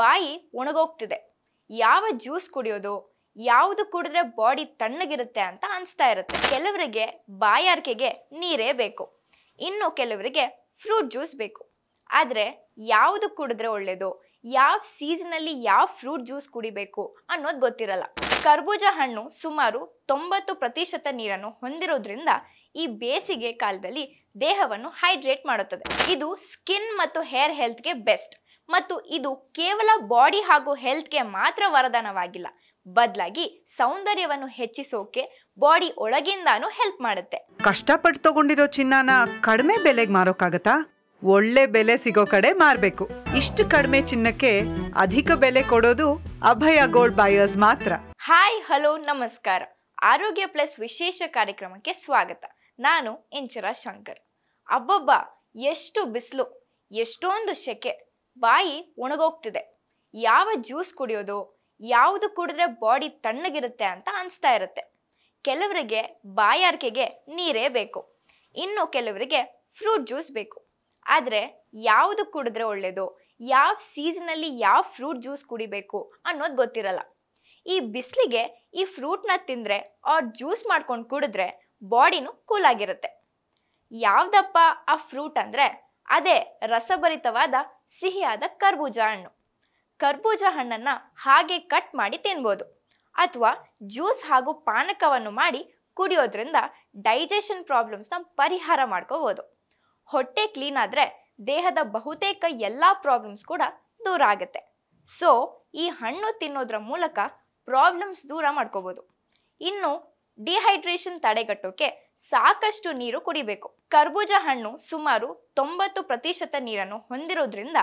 ಬಾಯಿ ಒಣಗೋಗ್ತಿದೆ ಯಾವ ಜ್ಯೂಸ್ ಕುಡಿಯೋದು ಯಾವುದು ಕುಡಿದ್ರೆ ಬಾಡಿ ತಣ್ಣಗಿರುತ್ತೆ ಅಂತ ಅನಿಸ್ತಾ ಇರುತ್ತೆ ಕೆಲವರಿಗೆ ಬಾಯಾರಿಕೆಗೆ ನೀರೇ ಬೇಕು ಇನ್ನು ಕೆಲವರಿಗೆ ಫ್ರೂಟ್ ಜ್ಯೂಸ್ ಬೇಕು ಆದರೆ ಯಾವುದು ಕುಡಿದ್ರೆ ಒಳ್ಳೆಯದು ಯಾವ ಸೀಸನಲ್ಲಿ ಯಾವ ಫ್ರೂಟ್ ಜ್ಯೂಸ್ ಕುಡಿಬೇಕು ಅನ್ನೋದು ಗೊತ್ತಿರಲ್ಲ ಕರ್ಬೂಜ ಹಣ್ಣು ಸುಮಾರು ತೊಂಬತ್ತು ಪ್ರತಿಶತ ನೀರನ್ನು ಹೊಂದಿರೋದ್ರಿಂದ ಈ ಬೇಸಿಗೆ ಕಾಲದಲ್ಲಿ ದೇಹವನ್ನು ಹೈಡ್ರೇಟ್ ಮಾಡುತ್ತದೆ ಇದು ಸ್ಕಿನ್ ಮತ್ತು ಹೇರ್ ಹೆಲ್ತ್ಗೆ ಬೆಸ್ಟ್ ಮತ್ತು ಇದು ಕೇವಲ ಬಾಡಿ ಹಾಗೂ ಹೆಲ್ತ್ಗೆ ಮಾತ್ರ ವರದಾನವಾಗಿಲ್ಲ ಬದಲಾಗಿ ಸೌಂದರ್ಯವನ್ನು ಹೆಚ್ಚಿಸೋಕೆ ಬಾಡಿ ಒಳಗಿಂದಾನು ಹೆಲ್ಪ್ ಮಾಡುತ್ತೆ ಕಷ್ಟಪಟ್ಟು ತಗೊಂಡಿರೋ ಚಿನ್ನನ ಕಡಿಮೆ ಬೆಲೆಗೆ ಮಾರೋಕ್ಕಾಗತ್ತಾ ಒಳ್ಳೆ ಬೆಲೆ ಸಿಗೋ ಕಡೆ ಮಾರಬೇಕು ಇಷ್ಟು ಕಡಿಮೆ ಚಿನ್ನಕ್ಕೆ ಅಧಿಕ ಬೆಲೆ ಕೊಡೋದು ಅಭಯ ಗೋಲ್ಡ್ ಬಾಯರ್ಸ್ ಮಾತ್ರ ಹಾಯ್ ಹಲೋ ನಮಸ್ಕಾರ ಆರೋಗ್ಯ ಪ್ಲಸ್ ವಿಶೇಷ ಕಾರ್ಯಕ್ರಮಕ್ಕೆ ಸ್ವಾಗತ ನಾನು ಇಂಚರ ಶಂಕರ್ ಅಬ್ಬಬ್ಬ ಎಷ್ಟು ಬಿಸಿಲು ಎಷ್ಟೊಂದು ಶೆಕೆ ಬಾಯಿ ಒಣಗೋಗ್ತಿದೆ ಯಾವ ಜ್ಯೂಸ್ ಕುಡಿಯೋದು ಯಾವುದು ಕುಡಿದ್ರೆ ಬಾಡಿ ತಣ್ಣಗಿರುತ್ತೆ ಅಂತ ಅನಿಸ್ತಾ ಇರುತ್ತೆ ಕೆಲವರಿಗೆ ಬಾಯಾರಿಕೆಗೆ ನೀರೇ ಬೇಕು ಇನ್ನು ಕೆಲವರಿಗೆ ಫ್ರೂಟ್ ಜ್ಯೂಸ್ ಬೇಕು ಆದರೆ ಯಾವುದು ಕುಡಿದ್ರೆ ಒಳ್ಳೆಯದು ಯಾವ ಸೀಸನಲ್ಲಿ ಯಾವ ಫ್ರೂಟ್ ಜ್ಯೂಸ್ ಕುಡಿಬೇಕು ಅನ್ನೋದು ಗೊತ್ತಿರಲ್ಲ ಈ ಬಿಸಿಲಿಗೆ ಈ ಫ್ರೂಟ್ನ ತಿಂದರೆ ಅವ್ರ ಜ್ಯೂಸ್ ಮಾಡ್ಕೊಂಡು ಕುಡಿದ್ರೆ ಬಾಡಿನೂ ಕೂಲಾಗಿರುತ್ತೆ ಯಾವುದಪ್ಪ ಆ ಫ್ರೂಟ್ ಅಂದರೆ ಅದೇ ರಸಭರಿತವಾದ ಸಿಹಿಯಾದ ಕರ್ಬೂಜ ಹಣ್ಣು ಕರ್ಬೂಜ ಹಣ್ಣನ್ನು ಹಾಗೆ ಕಟ್ ಮಾಡಿ ತಿನ್ಬೋದು ಅಥವಾ ಜ್ಯೂಸ್ ಹಾಗೂ ಪಾನಕವನ್ನು ಮಾಡಿ ಕುಡಿಯೋದ್ರಿಂದ ಡೈಜೆಷನ್ ಪ್ರಾಬ್ಲಮ್ಸ್ನ ಪರಿಹಾರ ಮಾಡ್ಕೋಬೋದು ಹೊಟ್ಟೆ ಕ್ಲೀನ್ ಆದರೆ ದೇಹದ ಬಹುತೇಕ ಎಲ್ಲ ಪ್ರಾಬ್ಲಮ್ಸ್ ಕೂಡ ದೂರ ಆಗುತ್ತೆ ಸೊ ಈ ಹಣ್ಣು ತಿನ್ನೋದ್ರ ಮೂಲಕ ಪ್ರಾಬ್ಲಮ್ಸ್ ದೂರ ಮಾಡ್ಕೋಬೋದು ಇನ್ನು ಡಿಹೈಡ್ರೇಷನ್ ತಡೆಗಟ್ಟೋಕೆ ಸಾಕಷ್ಟು ನೀರು ಕುಡಿಬೇಕು ಕರ್ಬೂಜ ಹಣ್ಣು ಸುಮಾರು ತೊಂಬತ್ತು ಪ್ರತಿಶತ ನೀರನ್ನು ಹೊಂದಿರೋದ್ರಿಂದ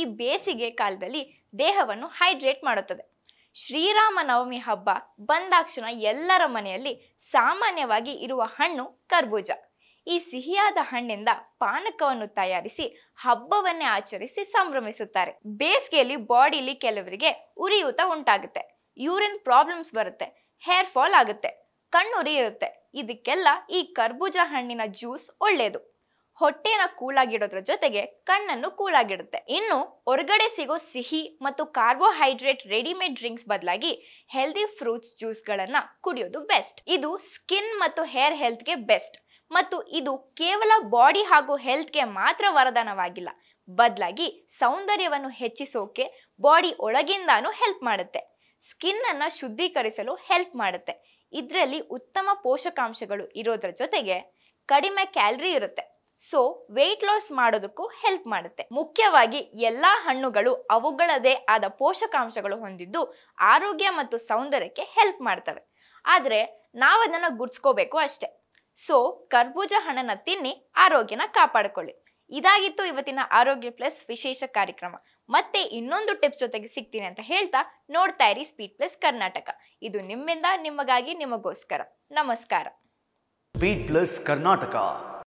ಈ ಬೇಸಿಗೆ ಕಾಲದಲ್ಲಿ ದೇಹವನ್ನು ಹೈಡ್ರೇಟ್ ಮಾಡುತ್ತದೆ ಶ್ರೀರಾಮ ನವಮಿ ಹಬ್ಬ ಬಂದಾಕ್ಷಣ ಎಲ್ಲರ ಮನೆಯಲ್ಲಿ ಸಾಮಾನ್ಯವಾಗಿ ಇರುವ ಹಣ್ಣು ಕರ್ಬೂಜ ಈ ಸಿಹಿಯಾದ ಹಣ್ಣಿಂದ ಪಾನಕವನ್ನು ತಯಾರಿಸಿ ಹಬ್ಬವನ್ನೇ ಆಚರಿಸಿ ಸಂಭ್ರಮಿಸುತ್ತಾರೆ ಬೇಸಿಗೆಯಲ್ಲಿ ಬಾಡಿಲಿ ಕೆಲವರಿಗೆ ಉರಿಯೂತ ಉಂಟಾಗುತ್ತೆ ಯೂರಿನ್ ಪ್ರಾಬ್ಲಮ್ಸ್ ಬರುತ್ತೆ ಹೇರ್ ಫಾಲ್ ಆಗುತ್ತೆ ಕಣ್ಣುರಿ ಇರುತ್ತೆ ಇದಕ್ಕೆಲ್ಲ ಈ ಕರ್ಬೂಜ ಹಣ್ಣಿನ ಜ್ಯೂಸ್ ಒಳ್ಳೆಯದು ಹೊಟ್ಟೆನ ಕೂಲಾಗಿಡೋದ್ರ ಜೊತೆಗೆ ಕಣ್ಣನ್ನು ಕೂಲಾಗಿಡುತ್ತೆ ಇನ್ನು ಹೊರಗಡೆ ಸಿಗೋ ಸಿಹಿ ಮತ್ತು ಕಾರ್ಬೋಹೈಡ್ರೇಟ್ ರೆಡಿಮೇಡ್ ಡ್ರಿಂಕ್ಸ್ ಬದಲಾಗಿ ಹೆಲ್ದಿ ಫ್ರೂಟ್ಸ್ ಜ್ಯೂಸ್ಗಳನ್ನು ಕುಡಿಯೋದು ಬೆಸ್ಟ್ ಇದು ಸ್ಕಿನ್ ಮತ್ತು ಹೇರ್ ಹೆಲ್ತ್ಗೆ ಬೆಸ್ಟ್ ಮತ್ತು ಇದು ಕೇವಲ ಬಾಡಿ ಹಾಗೂ ಹೆಲ್ತ್ಗೆ ಮಾತ್ರ ವರದಾನವಾಗಿಲ್ಲ ಬದಲಾಗಿ ಸೌಂದರ್ಯವನ್ನು ಹೆಚ್ಚಿಸೋಕೆ ಬಾಡಿ ಒಳಗಿಂದಾನು ಹೆಲ್ಪ್ ಮಾಡುತ್ತೆ ಸ್ಕಿನ್ನನ್ನು ಶುದ್ಧೀಕರಿಸಲು ಹೆಲ್ಪ್ ಮಾಡುತ್ತೆ ಇದರಲ್ಲಿ ಉತ್ತಮ ಪೋಷಕಾಂಶಗಳು ಇರೋದ್ರ ಜೊತೆಗೆ ಕಡಿಮೆ ಕ್ಯಾಲರಿ ಇರುತ್ತೆ ಸೊ ವೆಯ್ಟ್ ಲಾಸ್ ಮಾಡೋದಕ್ಕೂ ಹೆಲ್ಪ್ ಮಾಡುತ್ತೆ ಮುಖ್ಯವಾಗಿ ಎಲ್ಲ ಹಣ್ಣುಗಳು ಅವುಗಳದೇ ಆದ ಪೋಷಕಾಂಶಗಳು ಹೊಂದಿದ್ದು ಆರೋಗ್ಯ ಮತ್ತು ಸೌಂದರ್ಯಕ್ಕೆ ಹೆಲ್ಪ್ ಮಾಡ್ತವೆ ಆದರೆ ನಾವು ಅದನ್ನು ಗುಡ್ಸ್ಕೋಬೇಕು ಅಷ್ಟೆ ಸೊ ಕರ್ಬೂಜ ಹಣ್ಣನ್ನು ತಿನ್ನಿ ಆರೋಗ್ಯನ ಕಾಪಾಡಿಕೊಳ್ಳಿ ಇದಾಗಿತ್ತು ಇವತ್ತಿನ ಆರೋಗ್ಯ ಪ್ಲಸ್ ವಿಶೇಷ ಕಾರ್ಯಕ್ರಮ ಮತ್ತೆ ಇನ್ನೊಂದು ಟಿಪ್ಸ್ ಜೊತೆಗೆ ಸಿಗ್ತೀನಿ ಅಂತ ಹೇಳ್ತಾ ನೋಡ್ತಾ ಇರಿ ಸ್ಪೀಡ್ ಪ್ಲಸ್ ಕರ್ನಾಟಕ ಇದು ನಿಮ್ಮಿಂದ ನಿಮಗಾಗಿ ನಿಮಗೋಸ್ಕರ ನಮಸ್ಕಾರ ಸ್ಪೀಡ್ ಪ್ಲಸ್ ಕರ್ನಾಟಕ